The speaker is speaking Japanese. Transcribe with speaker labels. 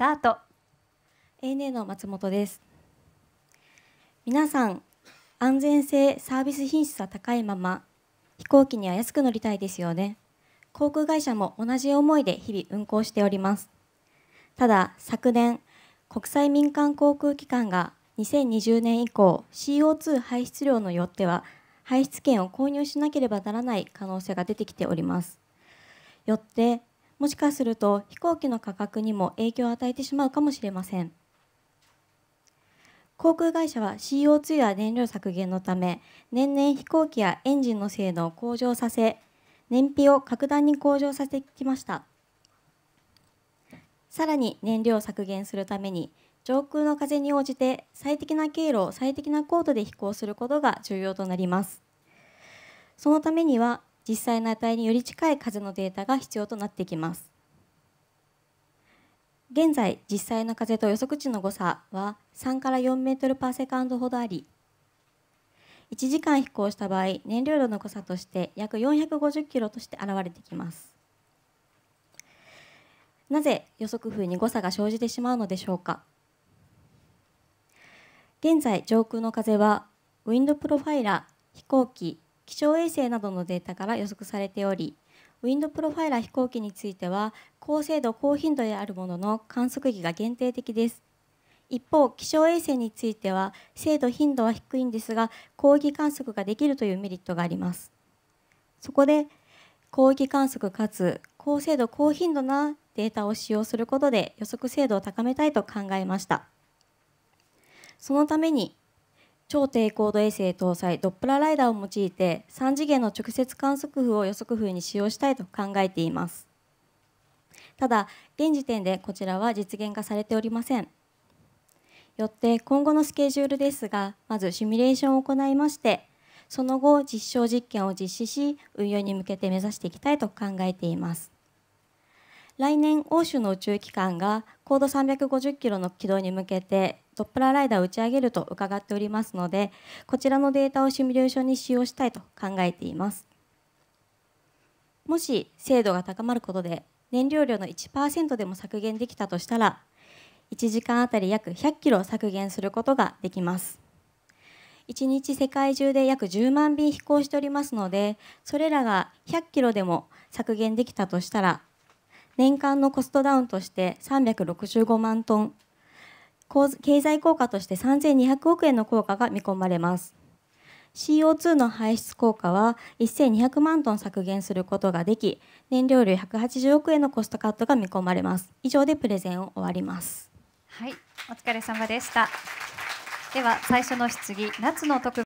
Speaker 1: タート ANA の松本です皆さん安全性サービス品質は高いまま飛行機には安く乗りたいですよね航空会社も同じ思いで日々運航しておりますただ昨年国際民間航空機関が2020年以降 CO2 排出量によっては排出権を購入しなければならない可能性が出てきておりますよってもしかすると飛行機の価格にも影響を与えてしまうかもしれません航空会社は CO2 や燃料削減のため年々飛行機やエンジンの性能を向上させ燃費を格段に向上させてきましたさらに燃料を削減するために上空の風に応じて最適な経路を最適な高度で飛行することが重要となりますそのためには実際の値により近い数のデータが必要となってきます。現在、実際の風と予測値の誤差は3から4メートルパーセカンドほどあり、1時間飛行した場合、燃料量の誤差として約450キロとして現れてきます。なぜ予測風に誤差が生じてしまうのでしょうか現在上空の風はウィンドプロファイラ飛行機気象衛星などのデータから予測されておりウィンドプロファイラー飛行機については高精度高頻度であるものの観測域が限定的です一方気象衛星については精度頻度は低いんですが広域観測ができるというメリットがありますそこで広域観測かつ高精度高頻度なデータを使用することで予測精度を高めたいと考えましたそのために超低高度衛星搭載ドップラライダーを用いて3次元の直接観測風を予測風に使用したいと考えていますただ現時点でこちらは実現化されておりませんよって今後のスケジュールですがまずシミュレーションを行いましてその後実証実験を実施し運用に向けて目指していきたいと考えています来年欧州の宇宙機関が高度350キロの軌道に向けてドップラーライダーを打ち上げると伺っておりますのでこちらのデータをシミュレーションに使用したいと考えていますもし精度が高まることで燃料量の1%でも削減できたとしたら1時間あたり約100キロ削減することができます1日世界中で約10万便飛行しておりますのでそれらが100キロでも削減できたとしたら年間のコストダウンとして365万トン経済効果として3200億円の効果が見込まれます CO2 の排出効果は1200万トン削減することができ燃料類180億円のコストカットが見込まれます以上でプレゼンを終わりますはいお疲れ様でしたでは最初の質疑夏の特